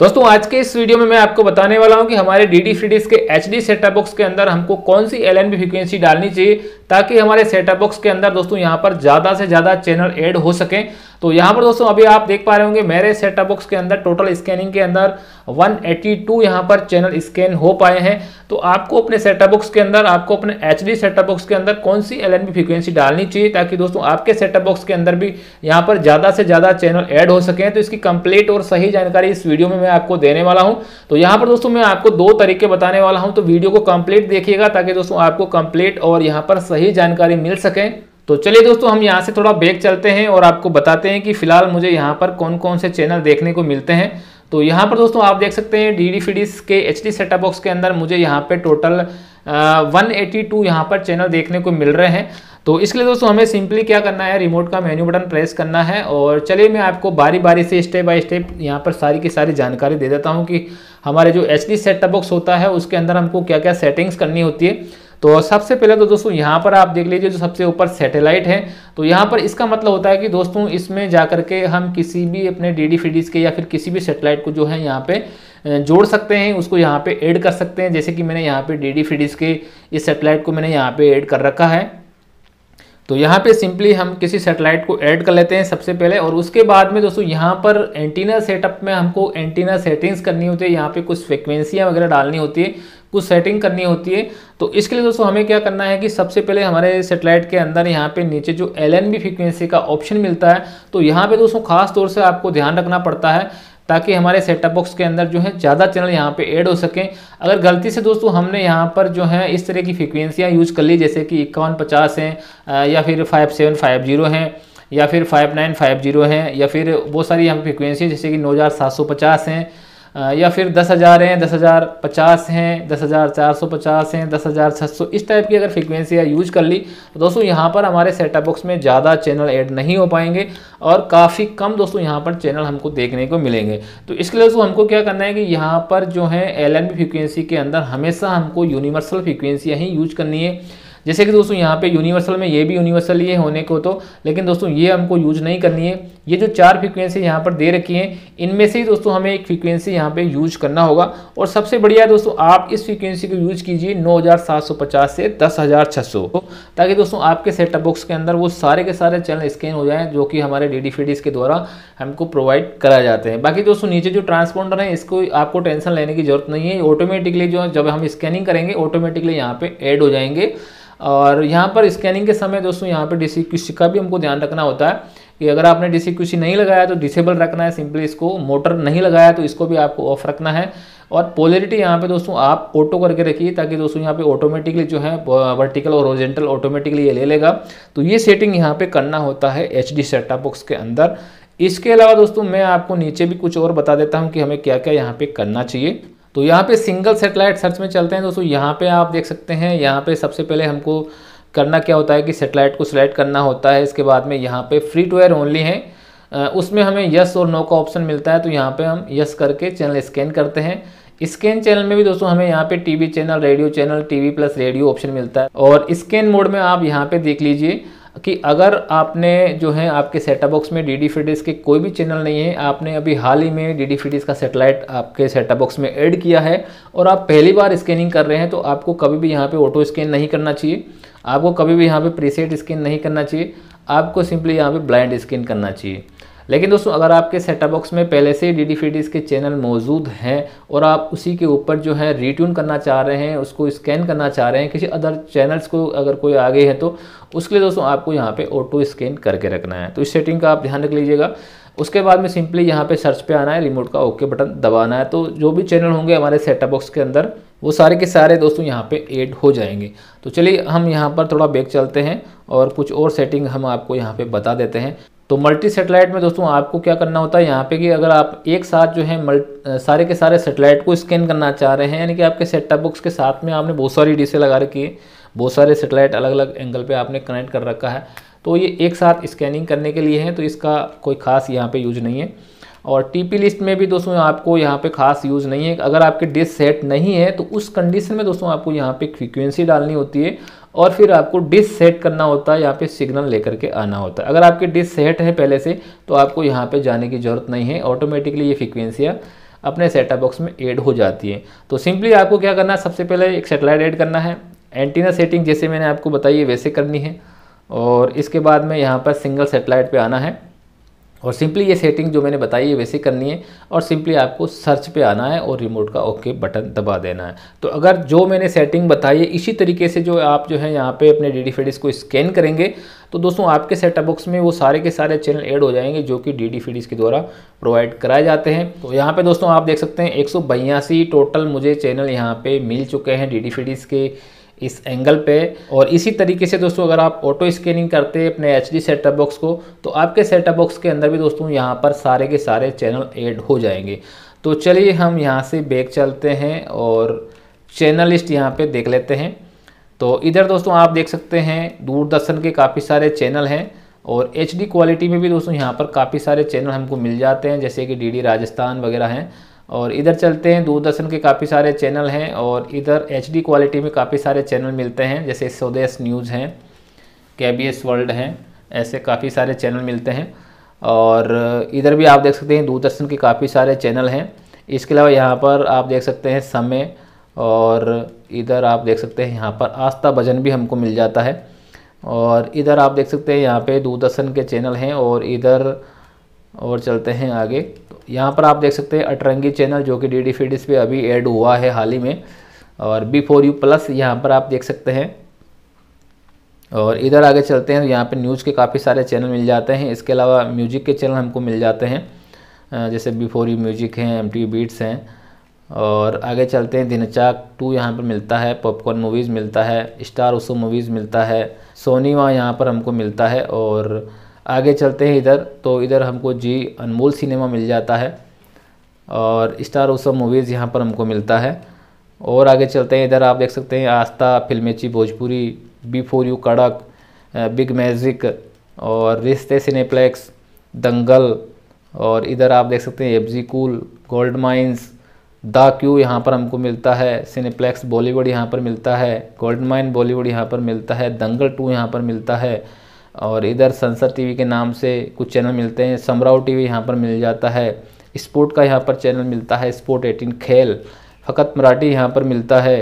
दोस्तों आज के इस वीडियो में मैं आपको बताने वाला हूं कि हमारे डी डी फ्री के एच डी सेटअप बॉक्स के अंदर हमको कौन सी एल एन फ्रीक्वेंसी डालनी चाहिए ताकि हमारे सेटअप बॉक्स के अंदर दोस्तों यहां पर ज़्यादा से ज़्यादा चैनल ऐड हो सकें तो यहाँ पर दोस्तों अभी आप देख पा रहे होंगे मेरे सेटअप बॉक्स के अंदर टोटल स्कैनिंग के अंदर 182 यहाँ पर चैनल स्कैन हो पाए हैं तो आपको अपने सेटअप बॉक्स के अंदर आपको अपने एच डी सेटअप बॉक्स के अंदर कौन सी एल फ्रीक्वेंसी डालनी चाहिए ताकि दोस्तों आपके सेटअप बॉक्स के अंदर भी यहाँ पर ज़्यादा से ज़्यादा चैनल ऐड हो सके तो इसकी कंप्लीट और सही जानकारी इस वीडियो में मैं आपको देने वाला हूँ तो यहाँ पर दोस्तों मैं आपको दो तरीके बताने वाला हूँ तो वीडियो को कंप्लीट देखिएगा ताकि दोस्तों आपको कंप्लीट और यहाँ पर सही जानकारी मिल सके तो चलिए दोस्तों हम यहाँ से थोड़ा ब्रेक चलते हैं और आपको बताते हैं कि फिलहाल मुझे यहाँ पर कौन कौन से चैनल देखने को मिलते हैं तो यहाँ पर दोस्तों आप देख सकते हैं डी डी के एच डी सेटअप बॉक्स के अंदर मुझे यहाँ पे टोटल वन एटी टू यहाँ पर चैनल देखने को मिल रहे हैं तो इसके लिए दोस्तों हमें सिंपली क्या करना है रिमोट का मेन्यू बटन प्रेस करना है और चलिए मैं आपको बारी बारी से स्टेप बाय स्टेप यहाँ पर सारी की सारी जानकारी दे देता हूँ कि हमारे जो एच डी सेटअप बॉक्स होता है उसके अंदर हमको क्या क्या सेटिंग्स करनी होती है तो सबसे पहले तो दोस्तों यहाँ पर आप देख लीजिए जो सबसे ऊपर सैटेलाइट है तो यहाँ पर इसका मतलब होता है कि दोस्तों इसमें जा के हम किसी भी अपने डी डी फीडीज के या फिर किसी भी सेटेलाइट को जो है यहाँ पे जोड़ सकते हैं उसको यहाँ पे ऐड कर सकते हैं जैसे कि मैंने यहाँ पे डी डी फीडीज़ के इस सेटेलाइट को मैंने यहाँ पे ऐड कर रखा है तो यहाँ पे सिंपली हम किसी सेटेलाइट को ऐड कर लेते हैं सबसे पहले और उसके बाद में दोस्तों यहाँ पर एंटीना सेटअप में हमको एंटीना सेटिंग्स करनी होती है यहाँ पे कुछ फ्रिक्वेंसियाँ वगैरह डालनी होती है कुछ सेटिंग करनी होती है तो इसके लिए दोस्तों हमें क्या करना है कि सबसे पहले हमारे सेटेलाइट के अंदर यहाँ पे नीचे जो एल एन का ऑप्शन मिलता है तो यहाँ पे दोस्तों खास तौर से आपको ध्यान रखना पड़ता है ताकि हमारे सेटअप बॉक्स के अंदर जो है ज़्यादा चैनल यहाँ पे ऐड हो सकें अगर गलती से दोस्तों हमने यहाँ पर जो है इस तरह की फ्रिक्वेंसियाँ यूज कर ली जैसे कि इक्यावन पचास हैं या फिर फाइव सेवन फाइव जीरो हैं या फिर फाइव नाइन फाइव जीरो हैं या फिर बहुत सारी यहाँ पर फ्रिक्वेंसी जैसे कि नौ हज़ार सात सौ पचास हैं या फिर दस हज़ार हैं दस हज़ार पचास हैं दस हज़ार चार सौ पचास हैं दस हज़ार छः सौ इस टाइप की अगर फ्रिक्वेंसियाँ यूज कर ली तो दोस्तों यहाँ पर हमारे सेटअप बॉक्स में ज़्यादा चैनल ऐड नहीं हो पाएंगे और काफ़ी कम दोस्तों यहाँ पर चैनल हमको देखने को मिलेंगे तो इसके लिए दोस्तों हमको क्या करना है कि यहाँ पर जो है एल फ्रिक्वेंसी के अंदर हमेशा हमको यूनिवर्सल फ्रिक्वेंसियाँ ही यूज करनी है जैसे कि दोस्तों यहाँ पे यूनिवर्सल में ये भी यूनिवर्सल ये होने को तो लेकिन दोस्तों ये हमको यूज नहीं करनी है ये जो चार फ्रिक्वेंसी यहाँ पर दे रखी हैं इनमें से ही दोस्तों हमें एक फ्रिक्वेंसी यहाँ पे यूज करना होगा और सबसे बढ़िया दोस्तों आप इस फ्रिक्वेंसी को यूज कीजिए नौ से दस ताकि दोस्तों आपके सेटअप बॉक्स के अंदर वो सारे के सारे चैनल स्कैन हो जाए जो कि हमारे डी डी के द्वारा हमको प्रोवाइड कराए जाते हैं बाकी दोस्तों नीचे जो ट्रांसपोर्टर है इसको आपको टेंशन लेने की जरूरत नहीं है ऑटोमेटिकली जो जब हम स्कैनिंग करेंगे ऑटोमेटिकली यहाँ पे ऐड हो जाएंगे और यहाँ पर स्कैनिंग के समय दोस्तों यहाँ पर डीसी क्यूसी का भी हमको ध्यान रखना होता है कि अगर आपने डीसी क्यूसी नहीं लगाया तो डिसेबल रखना है सिंपली इसको मोटर नहीं लगाया तो इसको भी आपको ऑफ रखना है और पोलरिटी यहाँ पे दोस्तों आप ऑटो करके रखिए ताकि दोस्तों यहाँ पे ऑटोमेटिकली जो है वर्टिकल और ओरिजेंटल ऑटोमेटिकली ये ले लेगा तो ये सेटिंग यहाँ पे करना होता है एच डी सेटअप बॉक्स के अंदर इसके अलावा दोस्तों मैं आपको नीचे भी कुछ और बता देता हूँ कि हमें क्या क्या यहाँ पे करना चाहिए तो यहाँ पे सिंगल सेटेलाइट सर्च में चलते हैं दोस्तों यहाँ पे आप देख सकते हैं यहाँ पे सबसे पहले हमको करना क्या होता है कि सेटेलाइट को सिलेक्ट करना होता है इसके बाद में यहाँ पे फ्री टू एयर ओनली है उसमें हमें यस और नो का ऑप्शन मिलता है तो यहाँ पे हम यस करके चैनल स्कैन करते हैं स्कैन चैनल में भी दोस्तों हमें यहाँ पे TV channel radio channel TV plus radio option मिलता है और स्कैन मोड में आप यहाँ पर देख लीजिए कि अगर आपने जो है आपके सेटअप बॉक्स में डी डी के कोई भी चैनल नहीं है आपने अभी हाल ही में डी डी का सेटेलाइट आपके सेटा बॉक्स में ऐड किया है और आप पहली बार स्कैनिंग कर रहे हैं तो आपको कभी भी यहाँ पे ऑटो स्कैन नहीं करना चाहिए आपको कभी भी यहाँ पे प्रीसेट स्कैन नहीं करना चाहिए आपको सिंपली यहाँ पे ब्लाइंड स्कैन करना चाहिए लेकिन दोस्तों अगर आपके सेटअप बॉक्स में पहले से डी डी के चैनल मौजूद हैं और आप उसी के ऊपर जो है रिट्यून करना चाह रहे हैं उसको स्कैन करना चाह रहे हैं किसी अदर चैनल्स को अगर कोई आगे है तो उसके लिए दोस्तों आपको यहाँ पर ऑटो स्कैन करके रखना है तो इस सेटिंग का आप ध्यान रख लीजिएगा उसके बाद में सिंपली यहाँ पे सर्च पे आना है रिमोट का ओके बटन दबाना है तो जो भी चैनल होंगे हमारे सेटअप बॉक्स के अंदर वो सारे के सारे दोस्तों यहाँ पे ऐड हो जाएंगे तो चलिए हम यहाँ पर थोड़ा बैक चलते हैं और कुछ और सेटिंग हम आपको यहाँ पे बता देते हैं तो मल्टी सेटेलाइट में दोस्तों आपको क्या करना होता है यहाँ पे कि अगर आप एक साथ जो है सारे के सारे सेटेलाइट को स्कैन करना चाह रहे हैं यानी कि आपके सेटअप बॉक्स के साथ में आपने बहुत सारी डिशें लगा रखी है बहुत सारे सेटेलाइट अलग अलग एंगल पे आपने कनेक्ट कर रखा है तो ये एक साथ स्कैनिंग करने के लिए है तो इसका कोई खास यहाँ पर यूज नहीं है और टीपी लिस्ट में भी दोस्तों आपको यहाँ पे खास यूज़ नहीं है अगर आपके डिस्क सेट नहीं है तो उस कंडीशन में दोस्तों आपको यहाँ पे फ्रीक्वेंसी डालनी होती है और फिर आपको डिस्क सेट करना होता है यहाँ पे सिग्नल लेकर के आना होता है अगर आपके डिस्क सेट है पहले से तो आपको यहाँ पे जाने की ज़रूरत नहीं है ऑटोमेटिकली ये फ्रिक्वेंसियाँ अपने सेटअप बॉक्स में एड हो जाती है तो सिंपली आपको क्या करना है सबसे पहले एक सेटेलाइट ऐड करना है एंटीना सेटिंग जैसे मैंने आपको बताई है वैसे करनी है और इसके बाद में यहाँ पर सिंगल सेटेलाइट पर आना है और सिंपली ये सेटिंग जो मैंने बताई है वैसे करनी है और सिंपली आपको सर्च पे आना है और रिमोट का ओके बटन दबा देना है तो अगर जो मैंने सेटिंग बताई है इसी तरीके से जो आप जो है यहाँ पे अपने डी डी को स्कैन करेंगे तो दोस्तों आपके सेटअप बॉक्स में वो सारे के सारे चैनल ऐड हो जाएंगे जो कि डी डी के द्वारा प्रोवाइड कराए जाते हैं तो यहाँ पर दोस्तों आप देख सकते हैं एक टोटल मुझे चैनल यहाँ पर मिल चुके हैं डी डी के इस एंगल पे और इसी तरीके से दोस्तों अगर आप ऑटो स्कैनिंग करते हैं अपने एच डी सेटअप बॉक्स को तो आपके सेटअप बॉक्स के अंदर भी दोस्तों यहाँ पर सारे के सारे चैनल ऐड हो जाएंगे तो चलिए हम यहाँ से बैक चलते हैं और चैनल लिस्ट यहाँ पे देख लेते हैं तो इधर दोस्तों आप देख सकते हैं दूरदर्शन के काफ़ी सारे चैनल हैं और एच क्वालिटी में भी दोस्तों यहाँ पर काफ़ी सारे चैनल हमको मिल जाते हैं जैसे कि डी राजस्थान वगैरह हैं और इधर चलते हैं दूरदर्शन के काफ़ी सारे चैनल हैं और इधर एच क्वालिटी में काफ़ी सारे चैनल मिलते हैं जैसे स्वदेश न्यूज़ हैं के वर्ल्ड हैं ऐसे काफ़ी सारे चैनल मिलते हैं और इधर भी आप देख सकते हैं दूरदर्शन के काफ़ी सारे चैनल हैं इसके अलावा यहाँ पर आप देख सकते हैं समय और इधर आप देख सकते हैं यहाँ पर आस्था भजन भी हमको मिल जाता है और इधर आप देख सकते हैं यहाँ पे दूरदर्शन के चैनल हैं और इधर और चलते हैं आगे तो यहाँ पर आप देख सकते हैं अटरंगी चैनल जो कि डी डी फीडिस पर अभी एड हुआ है हाल ही में और बी फोर यू प्लस यहाँ पर आप देख सकते हैं और इधर आगे चलते हैं तो यहाँ पे न्यूज़ के काफ़ी सारे चैनल मिल जाते हैं इसके अलावा म्यूजिक के चैनल हमको मिल जाते हैं जैसे बी फोर यू म्यूजिक हैं एम टी बीट्स हैं और आगे चलते हैं दिनचाक टू यहाँ पर मिलता है पॉपकॉर्न मूवीज़ मिलता है स्टार उसो मूवीज़ मिलता है सोनी वहाँ यहाँ पर हमको मिलता है और आगे चलते हैं इधर तो इधर हमको जी अनमोल सिनेमा मिल जाता है और स्टार ओसम मूवीज़ यहाँ पर हमको मिलता है और आगे चलते हैं इधर आप देख सकते हैं आस्था फिल्मेची Bhojpuri B four U Kadak Big Magic और रिश्ते सिनेप्लेक्स दंगल और इधर आप देख सकते हैं एफ जी कूल गोल्ड माइंस द क्यू यहाँ पर हमको मिलता है सिनेप्लेक्स बॉलीवुड यहाँ पर मिलता है गोल्ड माइन बॉलीवुड यहाँ पर मिलता है दंगल टू यहाँ पर मिलता है और इधर संसद टीवी के नाम से कुछ चैनल मिलते हैं समराव टीवी यहाँ पर मिल जाता है स्पोर्ट का यहाँ पर चैनल मिलता है स्पोर्ट एटीन खेल फ़कत मराठी यहाँ पर मिलता है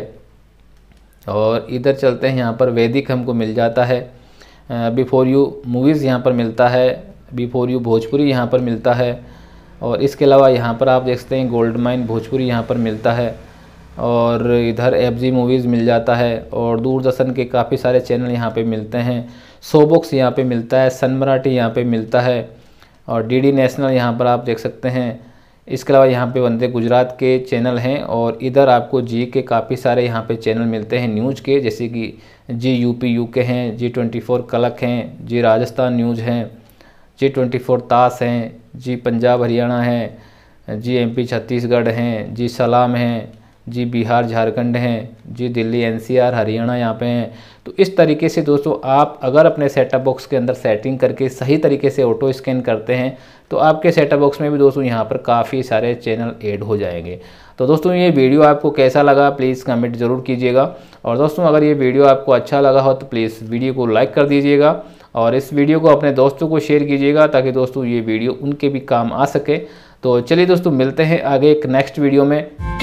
और इधर चलते हैं यहाँ पर वैदिक हमको मिल जाता है बिफोर यू मूवीज़ यहाँ पर मिलता है बिफोर यू भोजपुरी यहाँ पर मिलता है और इसके अलावा यहाँ पर आप देख सकते हैं गोल्ड माइन भोजपुरी यहाँ पर मिलता है और इधर एफ जी मूवीज़ मिल जाता है और दूरदर्शन के काफ़ी सारे चैनल यहाँ पे मिलते हैं सोबुक्स यहाँ पे मिलता है सन मराठी यहाँ पर मिलता है और डीडी नेशनल यहाँ पर आप देख सकते हैं इसके अलावा यहाँ पे वंदे गुजरात के चैनल हैं और इधर आपको जी के काफ़ी सारे यहाँ पे चैनल मिलते हैं न्यूज के जैसे कि जी यू पी यू के हैं जी ट्वेंटी फोर कलक हैं जी राजस्थान न्यूज हैं जी ट्वेंटी फोर तास हैं जी पंजाब हरियाणा हैं जी पी छत्तीसगढ़ हैं जी सलाम हैं जी बिहार झारखंड हैं जी दिल्ली एनसीआर हरियाणा यहाँ पे हैं तो इस तरीके से दोस्तों आप अगर अपने सेटअप बॉक्स के अंदर सेटिंग करके सही तरीके से ऑटो स्कैन करते हैं तो आपके सेटअप बॉक्स में भी दोस्तों यहाँ पर काफ़ी सारे चैनल ऐड हो जाएंगे तो दोस्तों ये वीडियो आपको कैसा लगा प्लीज़ कमेंट ज़रूर कीजिएगा और दोस्तों अगर ये वीडियो आपको अच्छा लगा हो तो प्लीज़ वीडियो को लाइक कर दीजिएगा और इस वीडियो को अपने दोस्तों को शेयर कीजिएगा ताकि दोस्तों ये वीडियो उनके भी काम आ सके तो चलिए दोस्तों मिलते हैं आगे एक नेक्स्ट वीडियो में